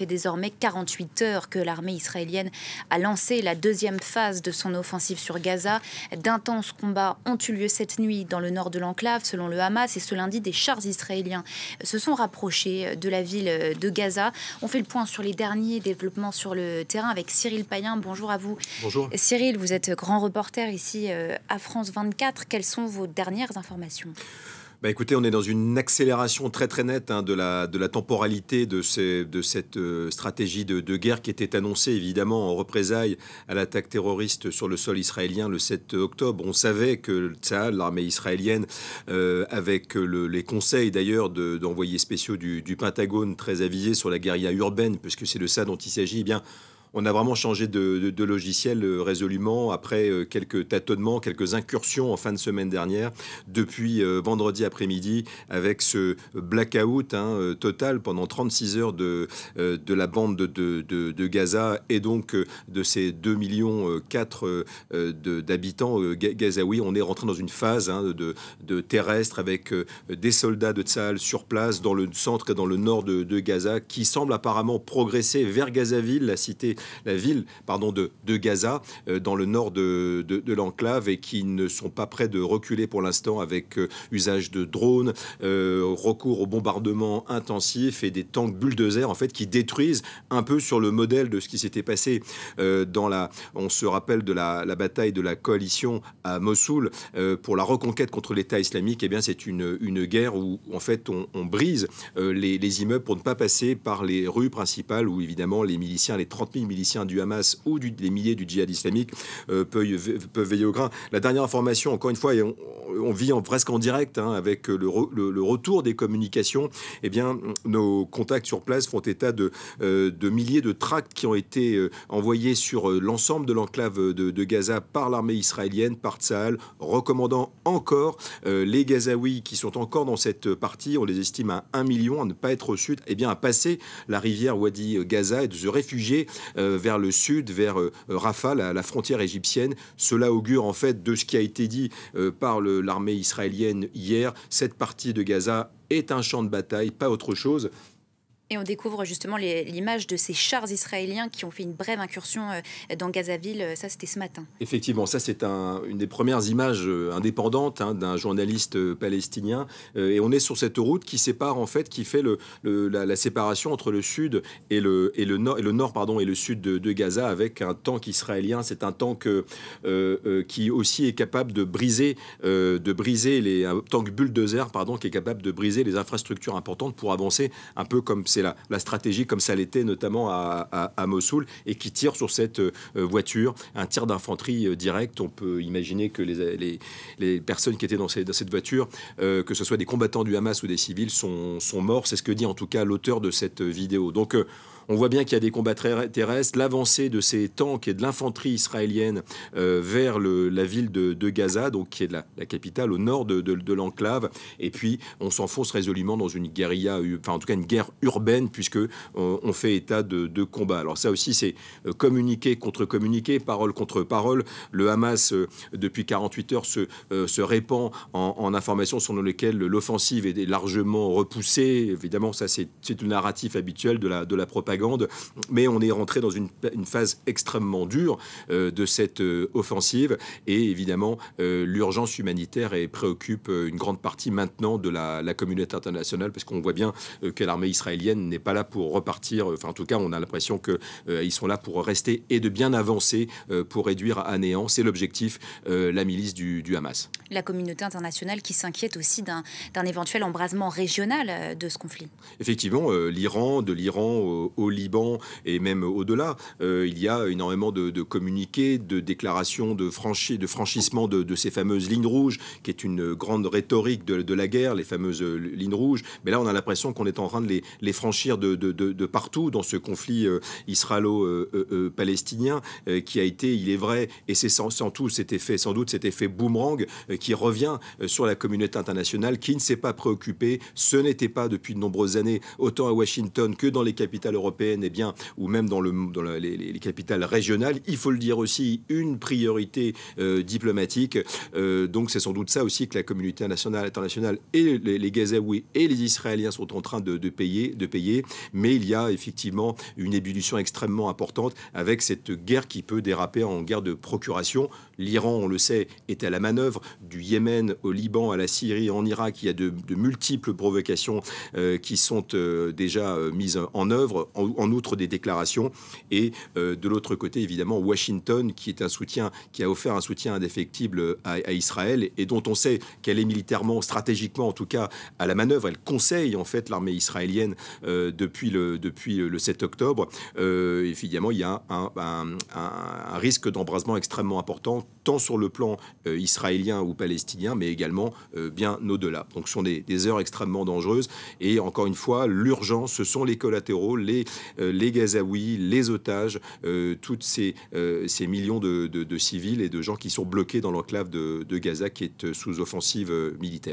fait désormais 48 heures que l'armée israélienne a lancé la deuxième phase de son offensive sur Gaza. D'intenses combats ont eu lieu cette nuit dans le nord de l'enclave, selon le Hamas, et ce lundi, des chars israéliens se sont rapprochés de la ville de Gaza. On fait le point sur les derniers développements sur le terrain avec Cyril Payen. Bonjour à vous. Bonjour. Cyril, vous êtes grand reporter ici euh, à France 24. Quelles sont vos dernières informations bah, écoutez, on est dans une accélération très très nette hein, de, la, temporalité de, cette euh, stratégie de, guerre qui était annoncée évidemment en représailles à l'attaque terroriste sur le sol israélien le 7 octobre. On savait que ça, l'armée israélienne, euh, avec les conseils d'ailleurs d'envoyés spéciaux du, Pentagone très avisés sur la guérilla urbaine, puisque c'est de ça dont il s'agit, eh bien on a vraiment changé de, logiciel euh, résolument après euh, quelques tâtonnements, quelques incursions en fin de semaine dernière, depuis euh, vendredi après-midi, avec ce blackout hein, total pendant 36 heures de, de la bande de, Gaza et donc de ces 2,4 millions d'habitants gazaouis. On est rentré dans une phase hein, de, terrestre avec des soldats de Tsahal sur place dans le centre et dans le nord de, Gaza qui semblent apparemment progresser vers Gazaville, la cité la ville pardon, de, de Gaza, euh, dans le nord de, de, l'enclave, et qui ne sont pas prêts de reculer pour l'instant avec euh, usage de drones, euh, recours au bombardement intensif et des tanks bulldozers en fait, qui détruisent un peu sur le modèle de ce qui s'était passé dans la... On se rappelle de la, bataille de la coalition à Mossoul pour la reconquête contre l'État islamique, eh bien c'est une, une, guerre où en fait on, brise les, immeubles pour ne pas passer par les rues principales où évidemment les miliciens, les 30 000 miliciens du Hamas ou des milliers du djihad islamique euh, peuvent, veiller au grain. La dernière information, encore une fois, et on, vit en, presque en direct hein, avec le, retour des communications, eh bien, nos contacts sur place font état de, euh, de milliers de tracts qui ont été euh, envoyés sur l'ensemble de l'enclave de, Gaza par l'armée israélienne, par Tsahal, recommandant encore les Gazaouis qui sont encore dans cette partie, on les estime à 1 million, à ne pas être au sud, eh bien, à passer la rivière Wadi Gaza et de se réfugier euh, vers le sud, vers euh, Rafah, la, la, frontière égyptienne. Cela augure en fait de ce qui a été dit euh, par l'armée israélienne hier. Cette partie de Gaza est un champ de bataille, pas autre chose. Et on découvre justement l'image de ces chars israéliens qui ont fait une brève incursion euh, dans Gaza Ville, euh, Ça, c'était ce matin. Effectivement, ça, c'est une des premières images euh, indépendantes hein, d'un journaliste palestinien. Et on est sur cette route qui sépare, en fait, qui fait le, la, séparation entre le sud et le, et le, nord, et le nord pardon, et le sud de, Gaza avec un tank israélien. C'est un tank qui aussi est capable de briser, de briser les, un tank bulldozer, pardon, qui est capable de briser les infrastructures importantes pour avancer un peu comme c'est la, stratégie comme ça l'était notamment à, Mossoul, et qui tire sur cette euh, voiture, un tir d'infanterie euh, direct. On peut imaginer que les, personnes qui étaient dans, cette voiture, euh, que ce soit des combattants du Hamas ou des civils, sont, sont morts. C'est ce que dit en tout cas l'auteur de cette vidéo. Donc, on voit bien qu'il y a des combats terrestres, l'avancée de ces tanks et de l'infanterie israélienne euh, vers la ville de, Gaza, donc qui est la, capitale au nord de, l'enclave. Et puis, on s'enfonce résolument dans une guérilla, enfin en tout cas une guerre urbaine, puisque euh, on, fait état de, de combats. Alors ça aussi, c'est euh, communiqué contre communiqué, parole contre parole. Le Hamas, depuis 48 heures, se, répand en, informations sur lesquelles l'offensive est largement repoussée. Évidemment, ça, c'est le narratif habituel de la propagande mais on est rentré dans une, phase extrêmement dure euh, de cette euh, offensive et évidemment euh, l'urgence humanitaire préoccupe une grande partie maintenant de la, communauté internationale parce qu'on voit bien que l'armée israélienne n'est pas là pour repartir, enfin en tout cas on a l'impression qu'ils sont là pour rester et de bien avancer pour réduire à néant, c'est l'objectif, la milice du, Hamas. La communauté internationale qui s'inquiète aussi d'un éventuel embrasement régional de ce conflit. Effectivement, l'Iran, de l'Iran au au Liban et même au-delà. Euh, il y a énormément de, communiqués, de déclarations, de, franchi, de franchissement de, ces fameuses lignes rouges, qui est une grande rhétorique de, la guerre, les fameuses euh, lignes rouges. Mais là, on a l'impression qu'on est en train de les, franchir de, partout dans ce conflit euh, israélo-palestinien qui a été, il est vrai, et c'est sans, sans, tout cet effet, sans doute cet effet boomerang qui revient sur la communauté internationale qui ne s'est pas préoccupée. Ce n'était pas depuis de nombreuses années, autant à Washington que dans les capitales européennes européenne, eh bien, ou même dans, le, les, capitales régionales, il faut le dire aussi, une priorité euh, diplomatique. Euh, donc c'est sans doute ça aussi que la communauté nationale, internationale et les, les Gazaouis et les Israéliens sont en train de, payer, de payer. Mais il y a effectivement une ébullition extrêmement importante avec cette guerre qui peut déraper en guerre de procuration. L'Iran, on le sait, est à la manœuvre, du Yémen au Liban, à la Syrie, en Irak. Il y a de, multiples provocations euh, qui sont déjà mises en œuvre. En en, outre des déclarations. Et euh, de l'autre côté, évidemment, Washington, qui est un soutien, qui a offert un soutien indéfectible à, Israël et dont on sait qu'elle est militairement, stratégiquement en tout cas, à la manœuvre. Elle conseille en fait l'armée israélienne euh, depuis, le, depuis le 7 octobre. Euh, évidemment, il y a un risque d'embrasement extrêmement important tant sur le plan euh, israélien ou palestinien, mais également euh, bien au-delà. Donc ce sont des, heures extrêmement dangereuses. Et encore une fois, l'urgence, ce sont les collatéraux, les, euh, les Gazaouis, les otages, toutes ces, millions de, civils et de gens qui sont bloqués dans l'enclave de Gaza qui est sous offensive militaire.